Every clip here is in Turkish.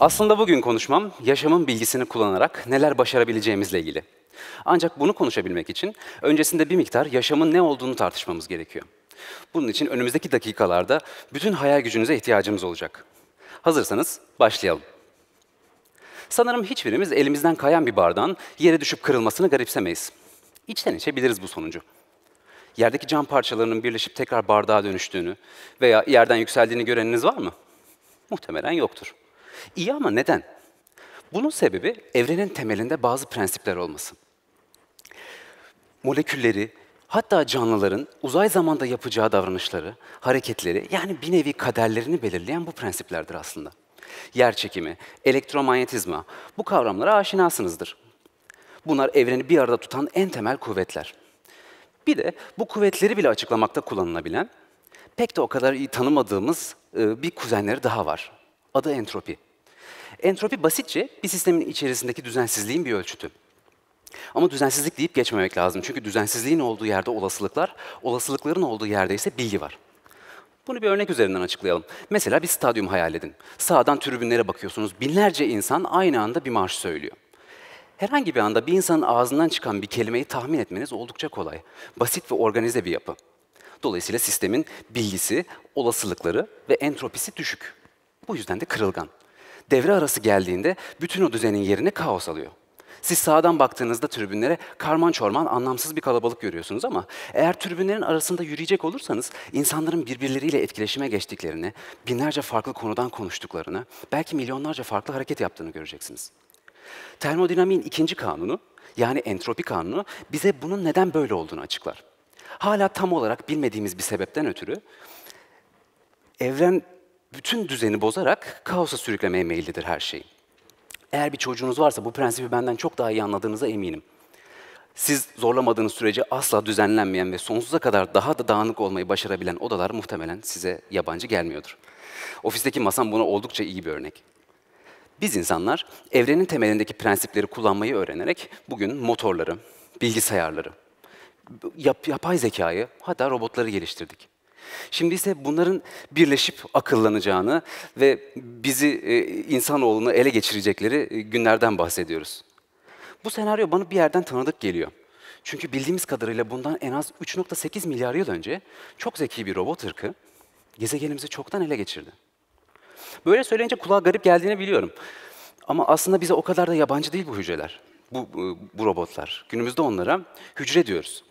Aslında bugün konuşmam yaşamın bilgisini kullanarak neler başarabileceğimizle ilgili. Ancak bunu konuşabilmek için öncesinde bir miktar yaşamın ne olduğunu tartışmamız gerekiyor. Bunun için önümüzdeki dakikalarda bütün hayal gücünüze ihtiyacımız olacak. Hazırsanız başlayalım. Sanırım hiçbirimiz elimizden kayan bir bardağın yere düşüp kırılmasını garipsemeyiz. İçten içebiliriz bu sonucu. Yerdeki cam parçalarının birleşip tekrar bardağa dönüştüğünü veya yerden yükseldiğini göreniniz var mı? Muhtemelen yoktur. İyi ama neden? Bunun sebebi evrenin temelinde bazı prensipler olması. Molekülleri, hatta canlıların uzay zamanda yapacağı davranışları, hareketleri yani bir nevi kaderlerini belirleyen bu prensiplerdir aslında. Yer çekimi, elektromanyetizma bu kavramlara aşinasınızdır. Bunlar evreni bir arada tutan en temel kuvvetler. Bir de bu kuvvetleri bile açıklamakta kullanılabilen, pek de o kadar iyi tanımadığımız e, bir kuzenleri daha var. Adı entropi. Entropi basitçe bir sistemin içerisindeki düzensizliğin bir ölçütü. Ama düzensizlik deyip geçmemek lazım. Çünkü düzensizliğin olduğu yerde olasılıklar, olasılıkların olduğu yerde ise bilgi var. Bunu bir örnek üzerinden açıklayalım. Mesela bir stadyum hayal edin. Sağdan tribünlere bakıyorsunuz. Binlerce insan aynı anda bir marş söylüyor. Herhangi bir anda bir insanın ağzından çıkan bir kelimeyi tahmin etmeniz oldukça kolay. Basit ve organize bir yapı. Dolayısıyla sistemin bilgisi, olasılıkları ve entropisi düşük. Bu yüzden de kırılgan. Devre arası geldiğinde bütün o düzenin yerini kaos alıyor. Siz sağdan baktığınızda tribünlere karman çorman anlamsız bir kalabalık görüyorsunuz ama eğer tribünlerin arasında yürüyecek olursanız insanların birbirleriyle etkileşime geçtiklerini, binlerce farklı konudan konuştuklarını, belki milyonlarca farklı hareket yaptığını göreceksiniz. Termodinamiğin ikinci kanunu, yani entropi kanunu bize bunun neden böyle olduğunu açıklar. Hala tam olarak bilmediğimiz bir sebepten ötürü evren bütün düzeni bozarak kaosa sürüklemeye meyillidir her şey. Eğer bir çocuğunuz varsa bu prensibi benden çok daha iyi anladığınıza eminim. Siz zorlamadığınız sürece asla düzenlenmeyen ve sonsuza kadar daha da dağınık olmayı başarabilen odalar muhtemelen size yabancı gelmiyordur. Ofisteki masam buna oldukça iyi bir örnek. Biz insanlar evrenin temelindeki prensipleri kullanmayı öğrenerek bugün motorları, bilgisayarları, yap, yapay zekayı hatta robotları geliştirdik. Şimdi ise bunların birleşip akıllanacağını ve bizi e, insanoğlunu ele geçirecekleri e, günlerden bahsediyoruz. Bu senaryo bana bir yerden tanıdık geliyor. Çünkü bildiğimiz kadarıyla bundan en az 3.8 milyar yıl önce çok zeki bir robot ırkı gezegenimizi çoktan ele geçirdi. Böyle söyleyince kulağa garip geldiğini biliyorum. Ama aslında bize o kadar da yabancı değil bu hücreler, bu, e, bu robotlar. Günümüzde onlara hücre diyoruz.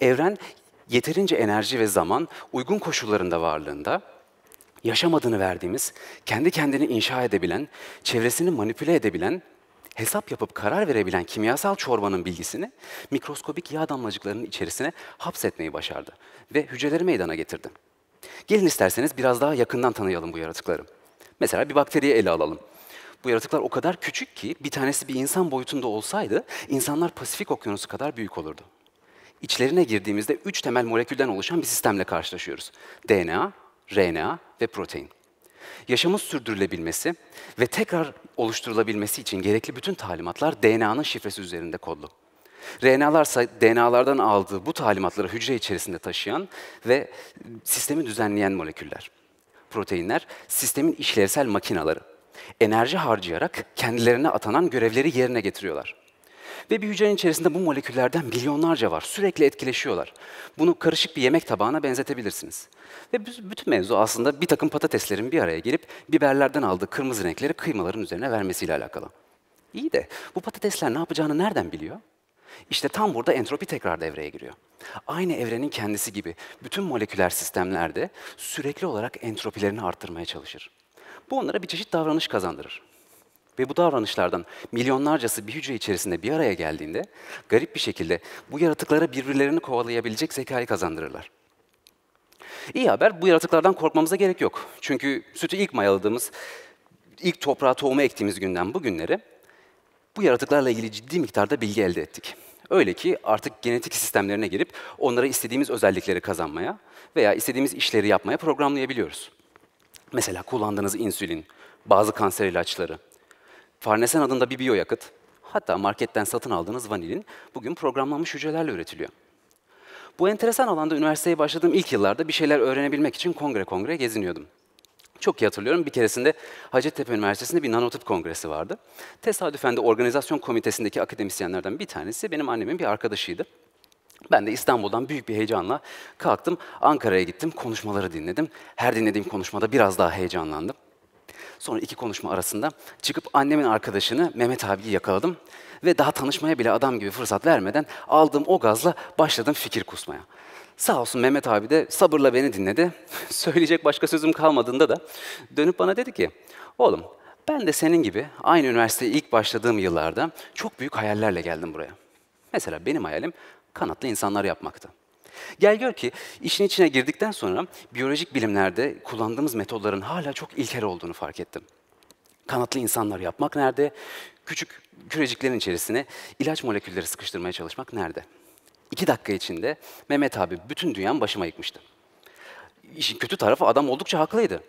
Evren yeterince enerji ve zaman uygun koşullarında varlığında yaşam adını verdiğimiz, kendi kendini inşa edebilen, çevresini manipüle edebilen, hesap yapıp karar verebilen kimyasal çorbanın bilgisini mikroskobik yağ damlacıklarının içerisine hapsetmeyi başardı ve hücreleri meydana getirdi. Gelin isterseniz biraz daha yakından tanıyalım bu yaratıkları. Mesela bir bakteriyi ele alalım. Bu yaratıklar o kadar küçük ki bir tanesi bir insan boyutunda olsaydı insanlar Pasifik Okyanusu kadar büyük olurdu. İçlerine girdiğimizde üç temel molekülden oluşan bir sistemle karşılaşıyoruz. DNA, RNA ve protein. Yaşamın sürdürülebilmesi ve tekrar oluşturulabilmesi için gerekli bütün talimatlar DNA'nın şifresi üzerinde kodlu. RNA'larsa DNA'lardan aldığı bu talimatları hücre içerisinde taşıyan ve sistemi düzenleyen moleküller. Proteinler sistemin işlevsel makinaları. Enerji harcayarak kendilerine atanan görevleri yerine getiriyorlar. Ve bir hücrenin içerisinde bu moleküllerden milyonlarca var. Sürekli etkileşiyorlar. Bunu karışık bir yemek tabağına benzetebilirsiniz. Ve bütün mevzu aslında bir takım patateslerin bir araya gelip biberlerden aldığı kırmızı renkleri kıymaların üzerine vermesiyle alakalı. İyi de bu patatesler ne yapacağını nereden biliyor? İşte tam burada entropi tekrar devreye giriyor. Aynı evrenin kendisi gibi bütün moleküler sistemlerde sürekli olarak entropilerini arttırmaya çalışır. Bu onlara bir çeşit davranış kazandırır. Ve bu davranışlardan milyonlarcası bir hücre içerisinde bir araya geldiğinde garip bir şekilde bu yaratıklara birbirlerini kovalayabilecek zekayı kazandırırlar. İyi haber bu yaratıklardan korkmamıza gerek yok. Çünkü sütü ilk mayaladığımız, ilk toprağa tohumu ektiğimiz günden bugünlere bu yaratıklarla ilgili ciddi miktarda bilgi elde ettik. Öyle ki artık genetik sistemlerine girip onlara istediğimiz özellikleri kazanmaya veya istediğimiz işleri yapmaya programlayabiliyoruz. Mesela kullandığınız insülin, bazı kanser ilaçları, Farnesen adında bir biyoyakıt, hatta marketten satın aldığınız vanilin bugün programlanmış hücrelerle üretiliyor. Bu enteresan alanda üniversiteye başladığım ilk yıllarda bir şeyler öğrenebilmek için kongre kongre geziniyordum. Çok iyi hatırlıyorum bir keresinde Hacettepe Üniversitesi'nde bir nanotip kongresi vardı. Tesadüfen de organizasyon komitesindeki akademisyenlerden bir tanesi benim annemin bir arkadaşıydı. Ben de İstanbul'dan büyük bir heyecanla kalktım, Ankara'ya gittim, konuşmaları dinledim. Her dinlediğim konuşmada biraz daha heyecanlandım. Sonra iki konuşma arasında çıkıp annemin arkadaşını Mehmet abiyi yakaladım ve daha tanışmaya bile adam gibi fırsat vermeden aldığım o gazla başladım fikir kusmaya. Sağ olsun Mehmet abi de sabırla beni dinledi. Söyleyecek başka sözüm kalmadığında da dönüp bana dedi ki, oğlum ben de senin gibi aynı üniversiteye ilk başladığım yıllarda çok büyük hayallerle geldim buraya. Mesela benim hayalim kanatlı insanlar yapmaktı. Gel gör ki işin içine girdikten sonra biyolojik bilimlerde kullandığımız metodların hala çok ilkel olduğunu fark ettim. Kanatlı insanlar yapmak nerede? Küçük küreciklerin içerisine ilaç molekülleri sıkıştırmaya çalışmak nerede? İki dakika içinde Mehmet abi bütün dünyam başıma yıkmıştı. İşin kötü tarafı adam oldukça haklıydı.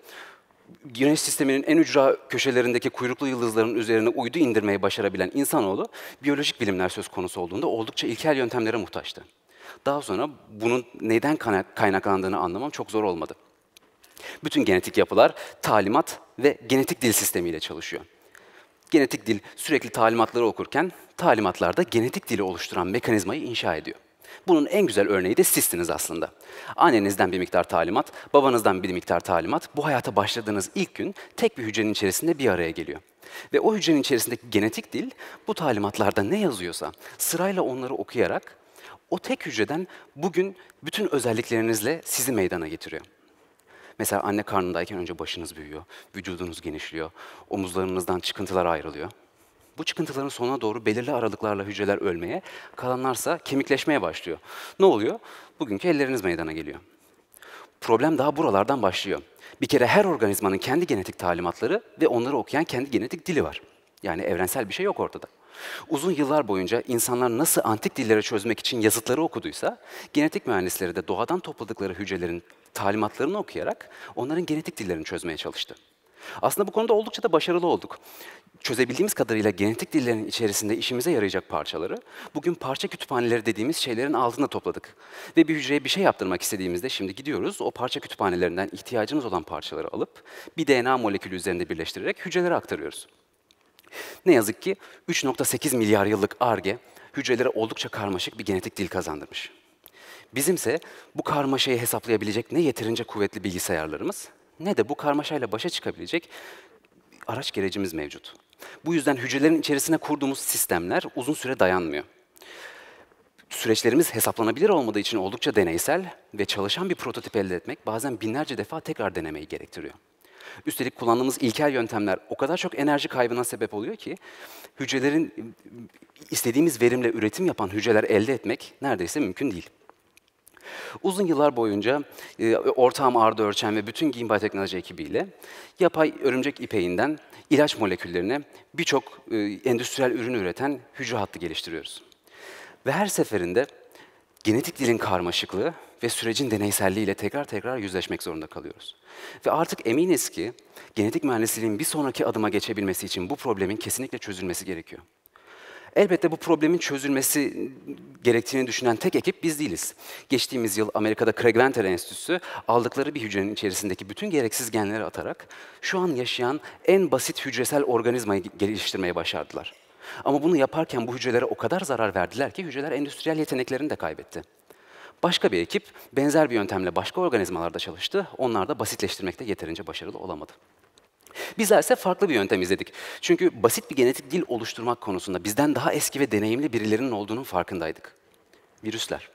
Güneş sisteminin en ücra köşelerindeki kuyruklu yıldızların üzerine uydu indirmeyi başarabilen insanoğlu, biyolojik bilimler söz konusu olduğunda oldukça ilkel yöntemlere muhtaçtı. Daha sonra bunun neden kaynaklandığını anlamam çok zor olmadı. Bütün genetik yapılar talimat ve genetik dil sistemiyle çalışıyor. Genetik dil sürekli talimatları okurken talimatlarda genetik dili oluşturan mekanizmayı inşa ediyor. Bunun en güzel örneği de sizsiniz aslında. Annenizden bir miktar talimat, babanızdan bir miktar talimat bu hayata başladığınız ilk gün tek bir hücrenin içerisinde bir araya geliyor. Ve o hücrenin içerisindeki genetik dil bu talimatlarda ne yazıyorsa sırayla onları okuyarak o tek hücreden bugün bütün özelliklerinizle sizi meydana getiriyor. Mesela anne karnındayken önce başınız büyüyor, vücudunuz genişliyor, omuzlarınızdan çıkıntılar ayrılıyor. Bu çıkıntıların sonuna doğru belirli aralıklarla hücreler ölmeye, kalanlarsa kemikleşmeye başlıyor. Ne oluyor? Bugünkü elleriniz meydana geliyor. Problem daha buralardan başlıyor. Bir kere her organizmanın kendi genetik talimatları ve onları okuyan kendi genetik dili var. Yani evrensel bir şey yok ortada. Uzun yıllar boyunca insanlar nasıl antik dillere çözmek için yazıtları okuduysa, genetik mühendisleri de doğadan topladıkları hücrelerin talimatlarını okuyarak onların genetik dillerini çözmeye çalıştı. Aslında bu konuda oldukça da başarılı olduk. Çözebildiğimiz kadarıyla genetik dillerin içerisinde işimize yarayacak parçaları, bugün parça kütüphaneleri dediğimiz şeylerin altında topladık. Ve bir hücreye bir şey yaptırmak istediğimizde şimdi gidiyoruz, o parça kütüphanelerinden ihtiyacımız olan parçaları alıp bir DNA molekülü üzerinde birleştirerek hücrelere aktarıyoruz. Ne yazık ki 3.8 milyar yıllık ARGE hücrelere oldukça karmaşık bir genetik dil kazandırmış. Bizimse bu karmaşayı hesaplayabilecek ne yeterince kuvvetli bilgisayarlarımız ne de bu karmaşayla başa çıkabilecek araç gerecimiz mevcut. Bu yüzden hücrelerin içerisine kurduğumuz sistemler uzun süre dayanmıyor. Süreçlerimiz hesaplanabilir olmadığı için oldukça deneysel ve çalışan bir prototip elde etmek bazen binlerce defa tekrar denemeyi gerektiriyor. Üstelik kullandığımız ilkel yöntemler o kadar çok enerji kaybına sebep oluyor ki hücrelerin istediğimiz verimle üretim yapan hücreler elde etmek neredeyse mümkün değil. Uzun yıllar boyunca e, ortağım Arda Örçen ve bütün Giyim Biyoteknoloji ekibiyle yapay örümcek ipeğinden ilaç moleküllerine birçok e, endüstriyel ürün üreten hücre hattı geliştiriyoruz. Ve her seferinde genetik dilin karmaşıklığı ve sürecin deneyselliğiyle tekrar tekrar yüzleşmek zorunda kalıyoruz. Ve artık eminiz ki genetik mühendisliğin bir sonraki adıma geçebilmesi için bu problemin kesinlikle çözülmesi gerekiyor. Elbette bu problemin çözülmesi gerektiğini düşünen tek ekip biz değiliz. Geçtiğimiz yıl Amerika'da Craig-Venter Enstitüsü aldıkları bir hücrenin içerisindeki bütün gereksiz genleri atarak şu an yaşayan en basit hücresel organizmayı geliştirmeye başardılar. Ama bunu yaparken bu hücrelere o kadar zarar verdiler ki hücreler endüstriyel yeteneklerini de kaybetti. Başka bir ekip benzer bir yöntemle başka organizmalarda çalıştı. Onlar da basitleştirmekte yeterince başarılı olamadı. Bizler ise farklı bir yöntem izledik. Çünkü basit bir genetik dil oluşturmak konusunda bizden daha eski ve deneyimli birilerinin olduğunun farkındaydık. Virüsler.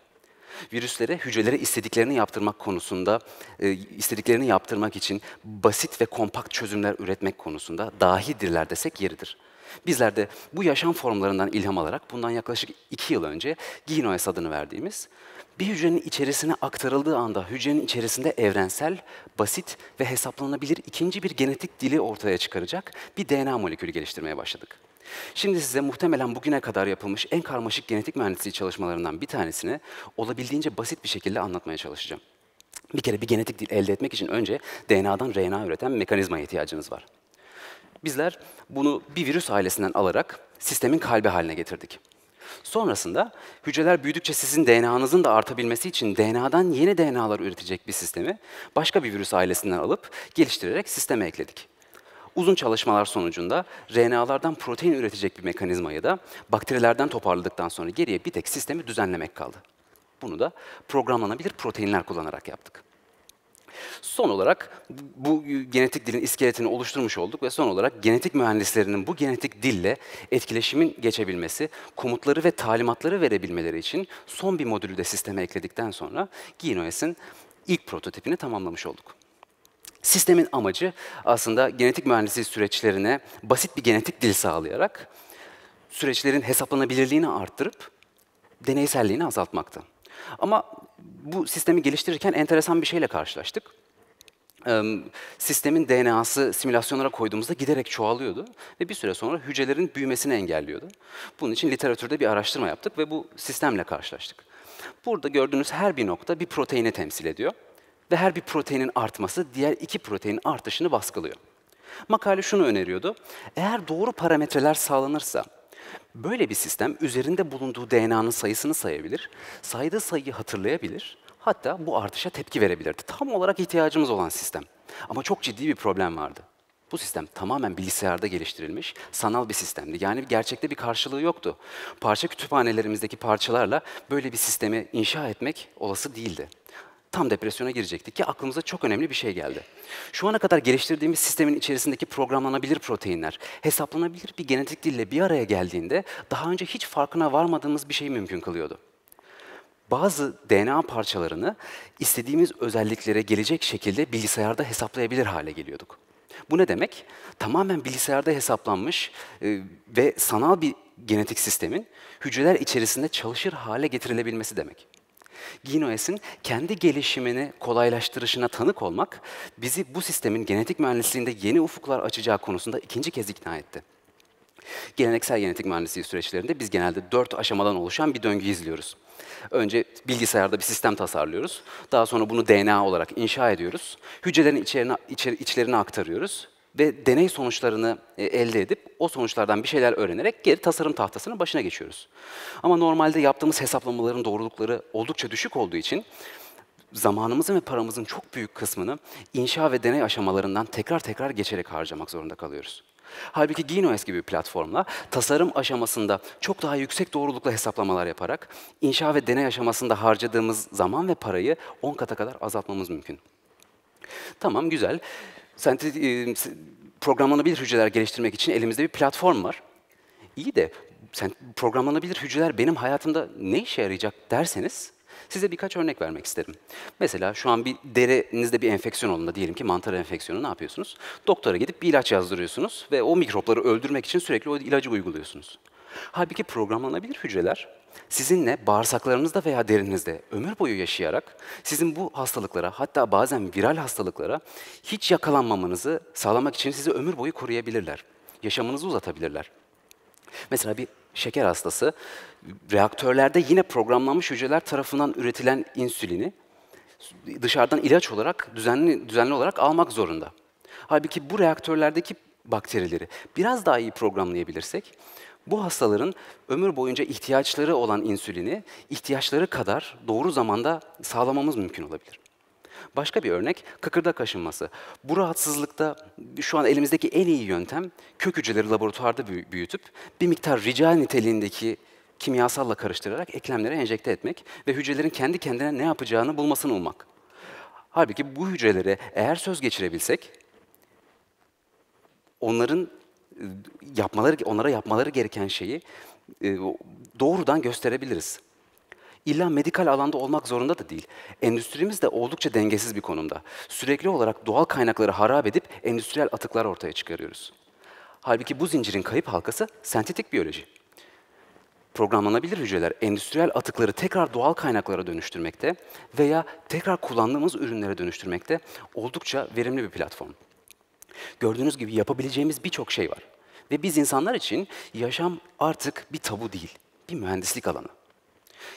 Virüslere hücrelere istediklerini yaptırmak konusunda, e, istediklerini yaptırmak için basit ve kompakt çözümler üretmek konusunda dahidirler desek yeridir. Bizler de bu yaşam formlarından ilham alarak bundan yaklaşık iki yıl önce Ginoes adını verdiğimiz bir hücrenin içerisine aktarıldığı anda hücrenin içerisinde evrensel, basit ve hesaplanabilir ikinci bir genetik dili ortaya çıkaracak bir DNA molekülü geliştirmeye başladık. Şimdi size muhtemelen bugüne kadar yapılmış en karmaşık genetik mühendisliği çalışmalarından bir tanesini olabildiğince basit bir şekilde anlatmaya çalışacağım. Bir kere bir genetik dil elde etmek için önce DNA'dan RNA üreten mekanizmaya ihtiyacınız var. Bizler bunu bir virüs ailesinden alarak sistemin kalbi haline getirdik. Sonrasında hücreler büyüdükçe sizin DNA'nızın da artabilmesi için DNA'dan yeni DNA'lar üretecek bir sistemi başka bir virüs ailesinden alıp geliştirerek sisteme ekledik. Uzun çalışmalar sonucunda RNA'lardan protein üretecek bir mekanizmayı da bakterilerden toparladıktan sonra geriye bir tek sistemi düzenlemek kaldı. Bunu da programlanabilir proteinler kullanarak yaptık. Son olarak bu genetik dilin iskeletini oluşturmuş olduk ve son olarak genetik mühendislerinin bu genetik dille etkileşimin geçebilmesi, komutları ve talimatları verebilmeleri için son bir modülü de sisteme ekledikten sonra GeneOS'in ilk prototipini tamamlamış olduk. Sistemin amacı aslında genetik mühendisliği süreçlerine basit bir genetik dil sağlayarak süreçlerin hesaplanabilirliğini arttırıp deneyselliğini azaltmaktı. Ama bu sistemi geliştirirken enteresan bir şeyle karşılaştık sistemin DNA'sı simülasyonlara koyduğumuzda giderek çoğalıyordu ve bir süre sonra hücrelerin büyümesini engelliyordu. Bunun için literatürde bir araştırma yaptık ve bu sistemle karşılaştık. Burada gördüğünüz her bir nokta bir proteini temsil ediyor ve her bir proteinin artması diğer iki proteinin artışını baskılıyor. Makale şunu öneriyordu. Eğer doğru parametreler sağlanırsa böyle bir sistem üzerinde bulunduğu DNA'nın sayısını sayabilir, saydığı sayıyı hatırlayabilir Hatta bu artışa tepki verebilirdi. Tam olarak ihtiyacımız olan sistem. Ama çok ciddi bir problem vardı. Bu sistem tamamen bilgisayarda geliştirilmiş, sanal bir sistemdi. Yani gerçekte bir karşılığı yoktu. Parça kütüphanelerimizdeki parçalarla böyle bir sistemi inşa etmek olası değildi. Tam depresyona girecektik ki aklımıza çok önemli bir şey geldi. Şu ana kadar geliştirdiğimiz sistemin içerisindeki programlanabilir proteinler, hesaplanabilir bir genetik dille bir araya geldiğinde daha önce hiç farkına varmadığımız bir şey mümkün kılıyordu bazı DNA parçalarını istediğimiz özelliklere gelecek şekilde bilgisayarda hesaplayabilir hale geliyorduk. Bu ne demek? Tamamen bilgisayarda hesaplanmış e, ve sanal bir genetik sistemin hücreler içerisinde çalışır hale getirilebilmesi demek. GeneOS'in kendi gelişimini kolaylaştırışına tanık olmak bizi bu sistemin genetik mühendisliğinde yeni ufuklar açacağı konusunda ikinci kez ikna etti. Geleneksel genetik mühendisliği süreçlerinde biz genelde dört aşamadan oluşan bir döngü izliyoruz. Önce bilgisayarda bir sistem tasarlıyoruz. Daha sonra bunu DNA olarak inşa ediyoruz. Hücrelerin içerine, içer, içlerine aktarıyoruz ve deney sonuçlarını e, elde edip o sonuçlardan bir şeyler öğrenerek geri tasarım tahtasının başına geçiyoruz. Ama normalde yaptığımız hesaplamaların doğrulukları oldukça düşük olduğu için zamanımızın ve paramızın çok büyük kısmını inşa ve deney aşamalarından tekrar tekrar geçerek harcamak zorunda kalıyoruz. Halbuki Ginoes gibi bir platformla tasarım aşamasında çok daha yüksek doğrulukla hesaplamalar yaparak inşa ve deney aşamasında harcadığımız zaman ve parayı 10 kata kadar azaltmamız mümkün. Tamam güzel. E, programlanabilir hücreler geliştirmek için elimizde bir platform var. İyi de sen programlanabilir hücreler benim hayatımda ne işe yarayacak derseniz Size birkaç örnek vermek isterim. Mesela şu an bir derenizde bir enfeksiyon olduğunda diyelim ki mantar enfeksiyonu ne yapıyorsunuz? Doktora gidip bir ilaç yazdırıyorsunuz ve o mikropları öldürmek için sürekli o ilacı uyguluyorsunuz. Halbuki programlanabilir hücreler sizinle bağırsaklarınızda veya derinizde ömür boyu yaşayarak sizin bu hastalıklara hatta bazen viral hastalıklara hiç yakalanmamanızı sağlamak için sizi ömür boyu koruyabilirler. Yaşamınızı uzatabilirler. Mesela bir şeker hastası reaktörlerde yine programlanmış hücreler tarafından üretilen insülini dışarıdan ilaç olarak düzenli düzenli olarak almak zorunda. Halbuki bu reaktörlerdeki bakterileri biraz daha iyi programlayabilirsek bu hastaların ömür boyunca ihtiyaçları olan insülini ihtiyaçları kadar doğru zamanda sağlamamız mümkün olabilir. Başka bir örnek kıkırdak aşınması. Bu rahatsızlıkta şu an elimizdeki en iyi yöntem kök hücreleri laboratuvarda büyütüp bir miktar rica niteliğindeki kimyasalla karıştırarak eklemlere enjekte etmek ve hücrelerin kendi kendine ne yapacağını bulmasını ummak. Halbuki bu hücrelere eğer söz geçirebilsek, onların e, yapmaları, onlara yapmaları gereken şeyi e, doğrudan gösterebiliriz. İlla medikal alanda olmak zorunda da değil. Endüstrimiz de oldukça dengesiz bir konumda. Sürekli olarak doğal kaynakları harap edip endüstriyel atıklar ortaya çıkarıyoruz. Halbuki bu zincirin kayıp halkası sentetik biyoloji programlanabilir hücreler endüstriyel atıkları tekrar doğal kaynaklara dönüştürmekte veya tekrar kullandığımız ürünlere dönüştürmekte oldukça verimli bir platform. Gördüğünüz gibi yapabileceğimiz birçok şey var. Ve biz insanlar için yaşam artık bir tabu değil, bir mühendislik alanı.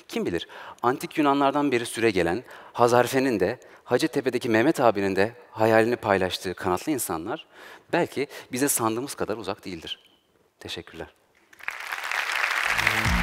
Kim bilir, antik Yunanlardan beri süre gelen Hazarfen'in de, Hacettepe'deki Mehmet abinin de hayalini paylaştığı kanatlı insanlar belki bize sandığımız kadar uzak değildir. Teşekkürler. Thank you.